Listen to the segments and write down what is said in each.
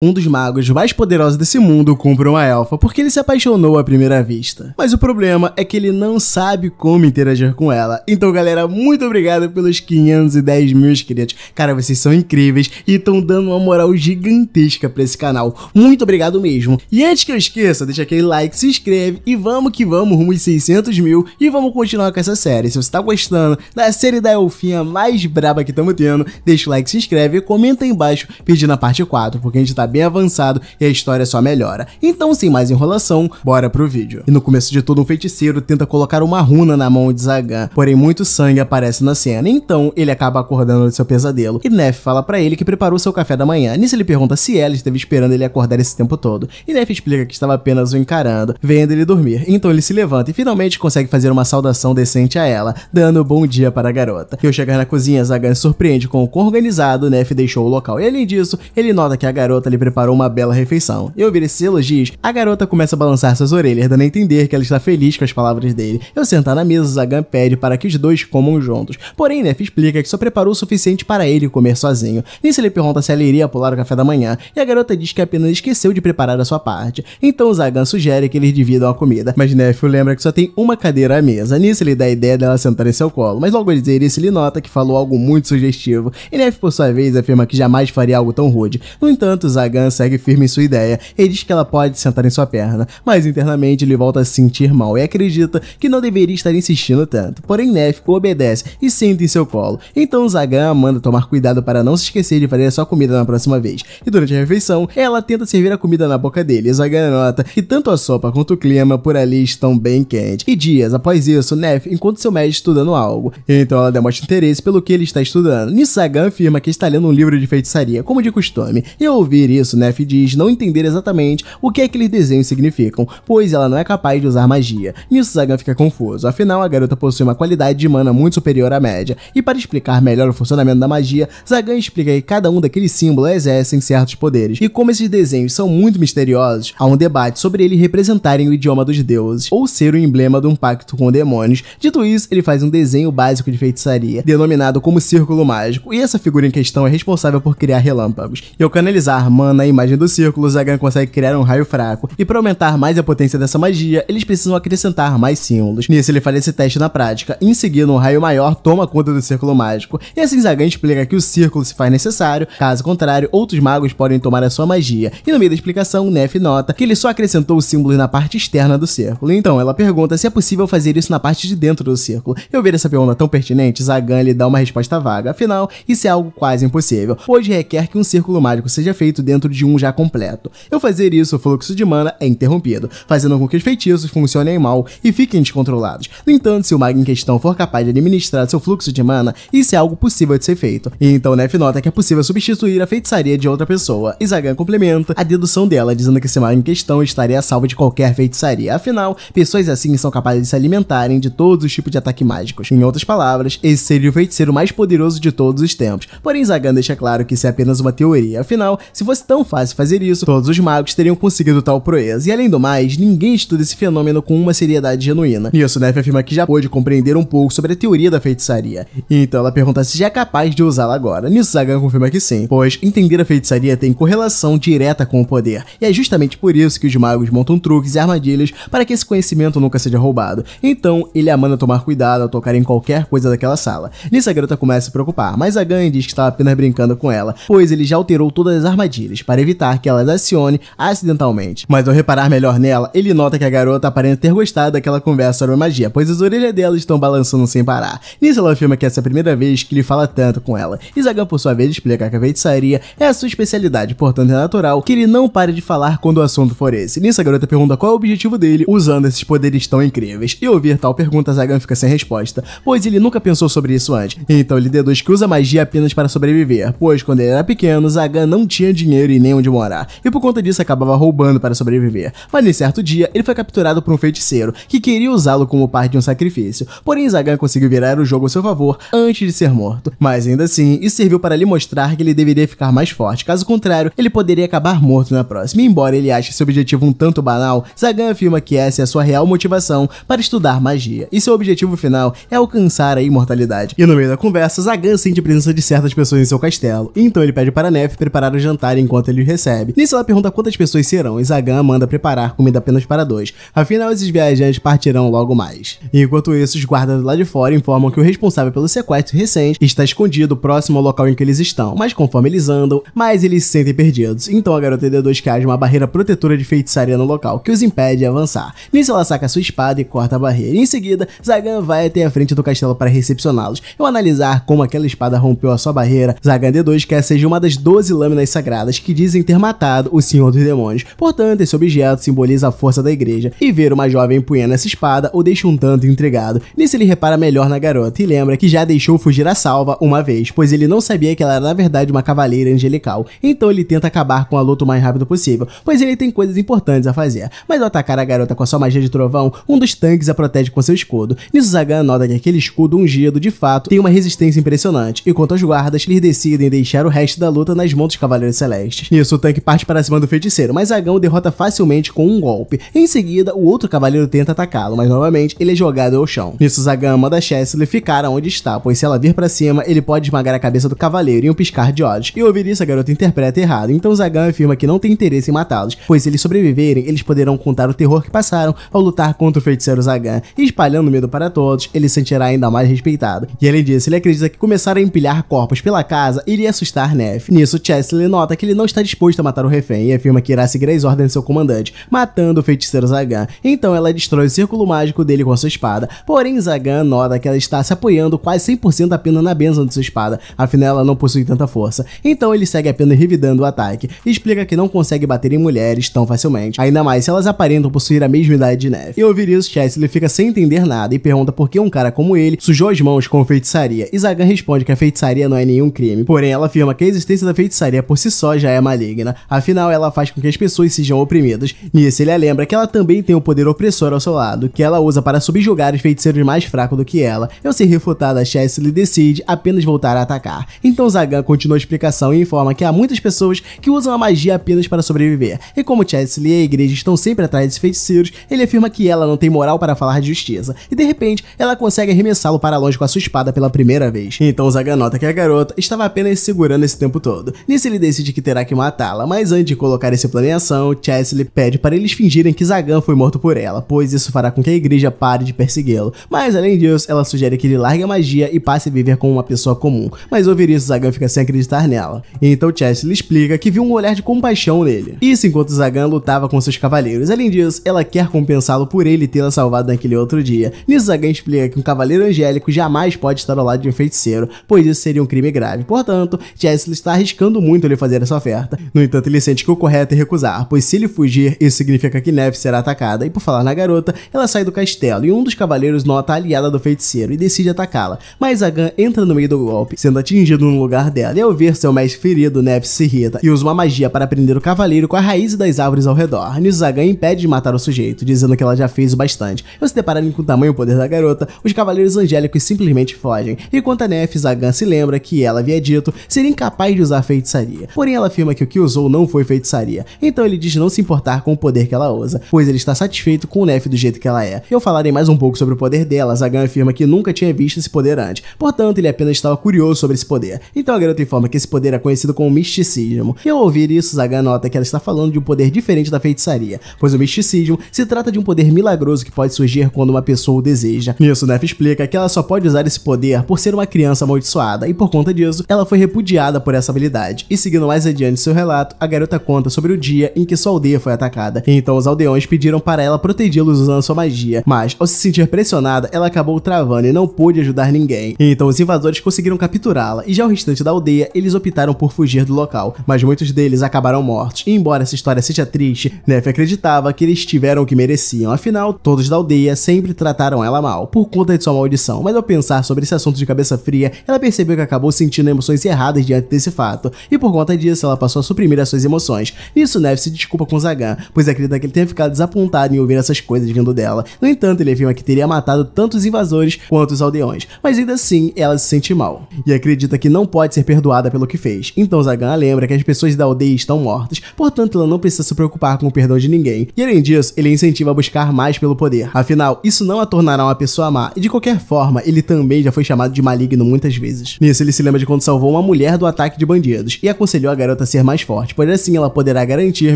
um dos magos mais poderosos desse mundo compra uma elfa porque ele se apaixonou à primeira vista. Mas o problema é que ele não sabe como interagir com ela. Então, galera, muito obrigado pelos 510 mil inscritos. Cara, vocês são incríveis e estão dando uma moral gigantesca para esse canal. Muito obrigado mesmo. E antes que eu esqueça, deixa aquele like, se inscreve e vamos que vamos rumo aos 600 mil e vamos continuar com essa série. Se você tá gostando da série da elfinha mais braba que estamos tendo, deixa o like, se inscreve e comenta aí embaixo pedindo a parte 4, porque a gente tá bem avançado e a história só melhora. Então, sem mais enrolação, bora pro vídeo. E no começo de tudo, um feiticeiro tenta colocar uma runa na mão de Zagan, porém muito sangue aparece na cena, então ele acaba acordando de seu pesadelo, e Neff fala para ele que preparou seu café da manhã. Nisso ele pergunta se ela esteve esperando ele acordar esse tempo todo, e Neff explica que estava apenas o encarando, vendo ele dormir. Então ele se levanta e finalmente consegue fazer uma saudação decente a ela, dando bom dia para a garota. E ao chegar na cozinha, Zagan surpreende com o quão organizado Neff deixou o local, e além disso, ele nota que a garota ele preparou uma bela refeição. E ouvir esses elogios, a garota começa a balançar suas orelhas, dando a entender que ela está feliz com as palavras dele. Ao sentar na mesa, Zagan pede para que os dois comam juntos. Porém, Neff explica que só preparou o suficiente para ele comer sozinho. Nisso ele pergunta se ela iria pular o café da manhã, e a garota diz que apenas esqueceu de preparar a sua parte. Então Zagan sugere que eles dividam a comida, mas Neff lembra que só tem uma cadeira à mesa. Nisso ele dá a ideia dela sentar em seu colo, mas logo ao dizer isso ele nota que falou algo muito sugestivo. E Neff, por sua vez, afirma que jamais faria algo tão rude. No entanto, Zagan Sagan segue firme em sua ideia e diz que ela pode sentar em sua perna, mas internamente ele volta a se sentir mal e acredita que não deveria estar insistindo tanto. Porém, Néfico obedece e senta em seu colo. Então Zagan manda tomar cuidado para não se esquecer de fazer a sua comida na próxima vez. E durante a refeição, ela tenta servir a comida na boca dele. Zagan nota que tanto a sopa quanto o clima por ali estão bem quentes. E dias após isso, Nef encontra seu médico estudando algo. Então ela demonstra interesse pelo que ele está estudando. Nissagan afirma que está lendo um livro de feitiçaria, como de costume. E ao ouvir isso, Nef né? diz não entender exatamente o que aqueles desenhos significam, pois ela não é capaz de usar magia. Nisso Zagan fica confuso, afinal a garota possui uma qualidade de mana muito superior à média, e para explicar melhor o funcionamento da magia, Zagan explica que cada um daqueles símbolos exercem certos poderes, e como esses desenhos são muito misteriosos, há um debate sobre eles representarem o idioma dos deuses, ou ser o emblema de um pacto com demônios. Dito isso, ele faz um desenho básico de feitiçaria, denominado como Círculo Mágico, e essa figura em questão é responsável por criar relâmpagos, e ao canalizar mana na imagem do círculo, Zagan consegue criar um raio fraco, e para aumentar mais a potência dessa magia, eles precisam acrescentar mais símbolos. Nisso ele faz esse teste na prática, e em seguida um raio maior toma conta do círculo mágico, e assim Zagan explica que o círculo se faz necessário, caso contrário, outros magos podem tomar a sua magia, e no meio da explicação, Nef nota que ele só acrescentou os símbolos na parte externa do círculo, então ela pergunta se é possível fazer isso na parte de dentro do círculo. ao ver essa pergunta tão pertinente, Zagan lhe dá uma resposta vaga, afinal, isso é algo quase impossível, pois requer que um círculo mágico seja feito dentro dentro de um já completo. Ao fazer isso, o fluxo de mana é interrompido, fazendo com que os feitiços funcionem mal e fiquem descontrolados. No entanto, se o mago em questão for capaz de administrar seu fluxo de mana, isso é algo possível de ser feito. E então Nef nota que é possível substituir a feitiçaria de outra pessoa. E Zagan complementa a dedução dela, dizendo que esse mago em questão estaria salvo de qualquer feitiçaria. Afinal, pessoas assim são capazes de se alimentarem de todos os tipos de ataques mágicos. Em outras palavras, esse seria o feiticeiro mais poderoso de todos os tempos. Porém, Zagan deixa claro que isso é apenas uma teoria. Afinal, se fosse tão fácil fazer isso, todos os magos teriam conseguido tal proeza. E além do mais, ninguém estuda esse fenômeno com uma seriedade genuína. Nisso, Neff afirma que já pôde compreender um pouco sobre a teoria da feitiçaria. E então ela pergunta se já é capaz de usá-la agora. Nisso, Zagan confirma que sim, pois entender a feitiçaria tem correlação direta com o poder. E é justamente por isso que os magos montam truques e armadilhas para que esse conhecimento nunca seja roubado. Então, ele a manda tomar cuidado ao tocar em qualquer coisa daquela sala. Nisso, a garota começa a se preocupar, mas Zagan diz que estava tá apenas brincando com ela, pois ele já alterou todas as armadilhas para evitar que elas acione acidentalmente. Mas ao reparar melhor nela, ele nota que a garota aparenta ter gostado daquela conversa sobre magia, pois as orelhas dela estão balançando sem parar. Nisso ela afirma que essa é a primeira vez que ele fala tanto com ela. E Zagan, por sua vez, explica que a feitiçaria é a sua especialidade, portanto é natural que ele não pare de falar quando o assunto for esse. Nisso a garota pergunta qual é o objetivo dele usando esses poderes tão incríveis. E ouvir tal pergunta, Zagan fica sem resposta, pois ele nunca pensou sobre isso antes. Então ele deduz que usa magia apenas para sobreviver, pois quando ele era pequeno, Zagan não tinha dinheiro dinheiro e nem onde morar, e por conta disso acabava roubando para sobreviver. Mas em certo dia, ele foi capturado por um feiticeiro, que queria usá-lo como parte de um sacrifício, porém Zagan conseguiu virar o jogo a seu favor antes de ser morto. Mas ainda assim, isso serviu para lhe mostrar que ele deveria ficar mais forte, caso contrário, ele poderia acabar morto na próxima. E embora ele ache esse objetivo um tanto banal, Zagan afirma que essa é a sua real motivação para estudar magia, e seu objetivo final é alcançar a imortalidade. E no meio da conversa, Zagan sente a presença de certas pessoas em seu castelo, então ele pede para Nef preparar o jantar em enquanto ele recebe. Nisso ela pergunta quantas pessoas serão e Zagan manda preparar comida apenas para dois. Afinal, esses viajantes partirão logo mais. Enquanto isso, os guardas lá de fora informam que o responsável pelo sequestro recente está escondido próximo ao local em que eles estão, mas conforme eles andam, mais eles se sentem perdidos. Então a garota D2 cai uma barreira protetora de feitiçaria no local, que os impede de avançar. Nisso ela saca sua espada e corta a barreira. Em seguida, Zagan vai até a frente do castelo para recepcioná-los. Ao analisar como aquela espada rompeu a sua barreira, Zagan D2 quer seja uma das 12 lâminas sagradas que dizem ter matado o Senhor dos Demônios. Portanto, esse objeto simboliza a força da igreja, e ver uma jovem empunhando essa espada o deixa um tanto intrigado. Nisso ele repara melhor na garota e lembra que já deixou fugir a salva uma vez, pois ele não sabia que ela era na verdade uma cavaleira angelical. Então ele tenta acabar com a luta o mais rápido possível, pois ele tem coisas importantes a fazer. Mas ao atacar a garota com a sua magia de trovão, um dos tanques a protege com seu escudo. Nisso Zagan nota que aquele escudo ungido, de fato, tem uma resistência impressionante, enquanto os guardas eles decidem deixar o resto da luta nas mãos dos Cavaleiros Celestes. Nisso o Tank parte para cima do feiticeiro, mas Agão o derrota facilmente com um golpe. Em seguida, o outro cavaleiro tenta atacá-lo, mas novamente ele é jogado ao chão. Nisso, Zagan manda Chesley ficar onde está, pois se ela vir para cima, ele pode esmagar a cabeça do cavaleiro em um piscar de olhos. E ouvir isso, a garota interpreta errado, então Zagan afirma que não tem interesse em matá-los, pois se eles sobreviverem, eles poderão contar o terror que passaram ao lutar contra o feiticeiro Zagan, e espalhando medo para todos, ele se sentirá ainda mais respeitado. E além disso, ele acredita que começar a empilhar corpos pela casa iria assustar Neff. Nisso, Chesley nota que ele não está disposta a matar o refém e afirma que irá seguir as ordens de seu comandante, matando o feiticeiro Zagan. Então ela destrói o círculo mágico dele com a sua espada, porém Zagan nota que ela está se apoiando quase 100% apenas na benção de sua espada, afinal ela não possui tanta força. Então ele segue apenas revidando o ataque e explica que não consegue bater em mulheres tão facilmente, ainda mais se elas aparentam possuir a mesma idade de neve. E ouvir isso, Chesley fica sem entender nada e pergunta por que um cara como ele sujou as mãos com feitiçaria. E Zagan responde que a feitiçaria não é nenhum crime, porém ela afirma que a existência da feitiçaria por si só já já é maligna, afinal ela faz com que as pessoas sejam oprimidas. Nisso ele lembra que ela também tem um poder opressor ao seu lado, que ela usa para subjugar os feiticeiros mais fracos do que ela. Eu ser refutada, Chesley decide apenas voltar a atacar. Então Zagan continua a explicação e informa que há muitas pessoas que usam a magia apenas para sobreviver, e como Chesley e a igreja estão sempre atrás desses feiticeiros, ele afirma que ela não tem moral para falar de justiça, e de repente ela consegue arremessá-lo para longe com a sua espada pela primeira vez. Então Zagan nota que a garota estava apenas segurando esse tempo todo. Nisso ele decide que terá terá que matá-la, mas antes de colocar esse plano em ação, Chesley pede para eles fingirem que Zagan foi morto por ela, pois isso fará com que a igreja pare de persegui-lo. Mas além disso, ela sugere que ele largue a magia e passe a viver como uma pessoa comum, mas ouvir isso Zagan fica sem acreditar nela. Então Chesley explica que viu um olhar de compaixão nele. Isso enquanto Zagan lutava com seus cavaleiros. Além disso, ela quer compensá-lo por ele tê-la salvado naquele outro dia. Nisso Zagan explica que um cavaleiro angélico jamais pode estar ao lado de um feiticeiro, pois isso seria um crime grave. Portanto, Chesley está arriscando muito ele fazer essa oferta oferta. No entanto, ele sente que o correto é recusar, pois se ele fugir, isso significa que Neve será atacada, e por falar na garota, ela sai do castelo e um dos cavaleiros nota a aliada do feiticeiro e decide atacá-la, mas Agan entra no meio do golpe, sendo atingido no lugar dela, e ao ver seu mestre ferido, Neve se irrita e usa uma magia para prender o cavaleiro com a raiz das árvores ao redor. Nisso, impede de matar o sujeito, dizendo que ela já fez o bastante. Ao se depararem com o tamanho e o poder da garota, os cavaleiros angélicos simplesmente fogem, E enquanto a Neve, Zagan se lembra que ela havia dito ser incapaz de usar feitiçaria. Porém, ela afirma que o que usou não foi feitiçaria. Então ele diz não se importar com o poder que ela usa, pois ele está satisfeito com o Nef do jeito que ela é. E ao falarem mais um pouco sobre o poder dela, Zagan afirma que nunca tinha visto esse poder antes, portanto ele apenas estava curioso sobre esse poder. Então a garota informa que esse poder é conhecido como misticismo. E ao ouvir isso, Zagan nota que ela está falando de um poder diferente da feitiçaria, pois o misticismo se trata de um poder milagroso que pode surgir quando uma pessoa o deseja. Nisso, Nef explica que ela só pode usar esse poder por ser uma criança amaldiçoada, e por conta disso, ela foi repudiada por essa habilidade. E seguindo mais adiante, Mediante seu relato, a garota conta sobre o dia em que sua aldeia foi atacada. Então os aldeões pediram para ela protegê-los usando sua magia, mas ao se sentir pressionada, ela acabou travando e não pôde ajudar ninguém. Então os invasores conseguiram capturá-la e já o restante da aldeia, eles optaram por fugir do local, mas muitos deles acabaram mortos. E embora essa história seja triste, Nef acreditava que eles tiveram o que mereciam, afinal, todos da aldeia sempre trataram ela mal, por conta de sua maldição. Mas ao pensar sobre esse assunto de cabeça fria, ela percebeu que acabou sentindo emoções erradas diante desse fato, e por conta disso, ela passou a suprimir as suas emoções. Nisso, Nev se desculpa com Zagan, pois acredita que ele tenha ficado desapontado em ouvir essas coisas vindo dela. No entanto, ele afirma que teria matado tantos invasores quanto os aldeões, mas ainda assim ela se sente mal e acredita que não pode ser perdoada pelo que fez. Então Zagan lembra que as pessoas da aldeia estão mortas, portanto ela não precisa se preocupar com o perdão de ninguém. E além disso, ele incentiva a buscar mais pelo poder. Afinal, isso não a tornará uma pessoa má, e de qualquer forma, ele também já foi chamado de maligno muitas vezes. Nisso, ele se lembra de quando salvou uma mulher do ataque de bandidos e aconselhou a garota garota ser mais forte, pois assim ela poderá garantir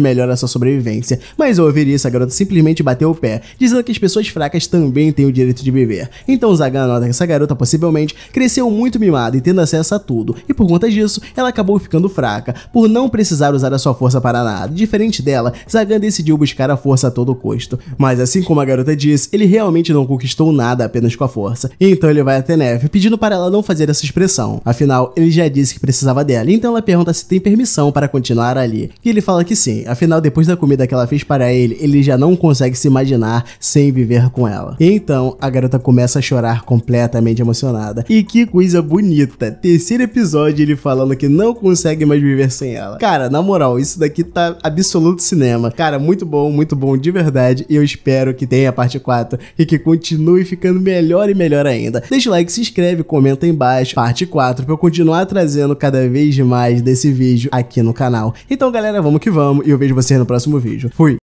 melhor a sua sobrevivência. Mas ao ouvir isso, a garota simplesmente bateu o pé, dizendo que as pessoas fracas também têm o direito de viver. Então Zagan nota que essa garota possivelmente cresceu muito mimada e tendo acesso a tudo, e por conta disso, ela acabou ficando fraca, por não precisar usar a sua força para nada. Diferente dela, Zagan decidiu buscar a força a todo custo. Mas assim como a garota diz, ele realmente não conquistou nada apenas com a força. Então ele vai até Neve, pedindo para ela não fazer essa expressão. Afinal, ele já disse que precisava dela, então ela pergunta se tem permissão para continuar ali. E ele fala que sim, afinal, depois da comida que ela fez para ele, ele já não consegue se imaginar sem viver com ela. E então, a garota começa a chorar completamente emocionada. E que coisa bonita! Terceiro episódio ele falando que não consegue mais viver sem ela. Cara, na moral, isso daqui tá absoluto cinema. Cara, muito bom, muito bom de verdade. E eu espero que tenha a parte 4 e que continue ficando melhor e melhor ainda. Deixa o like, se inscreve, comenta aí embaixo. Parte 4 para eu continuar trazendo cada vez mais desse vídeo aqui aqui no canal. Então, galera, vamos que vamos e eu vejo vocês no próximo vídeo. Fui!